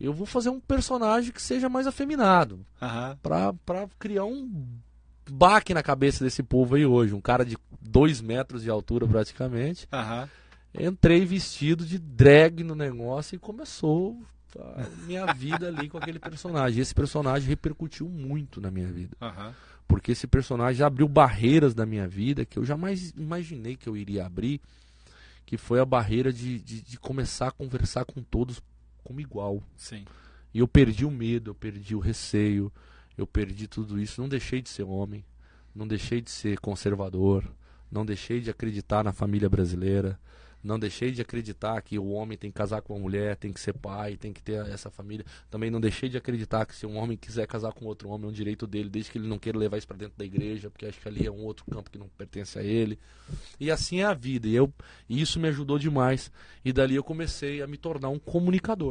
eu vou fazer um personagem que seja mais afeminado. Uhum. Pra, pra criar um baque na cabeça desse povo aí hoje. Um cara de 2 metros de altura praticamente. Uhum. Entrei vestido de drag no negócio e começou a minha vida ali com aquele personagem. Esse personagem repercutiu muito na minha vida. Uhum. Porque esse personagem abriu barreiras da minha vida que eu jamais imaginei que eu iria abrir. Que foi a barreira de, de, de começar a conversar com todos como igual. Sim. E eu perdi o medo, eu perdi o receio, eu perdi tudo isso. Não deixei de ser homem, não deixei de ser conservador, não deixei de acreditar na família brasileira, não deixei de acreditar que o homem tem que casar com a mulher, tem que ser pai, tem que ter essa família. Também não deixei de acreditar que se um homem quiser casar com outro homem, é um direito dele, desde que ele não queira levar isso para dentro da igreja, porque acho que ali é um outro campo que não pertence a ele. E assim é a vida, e, eu, e isso me ajudou demais. E dali eu comecei a me tornar um comunicador.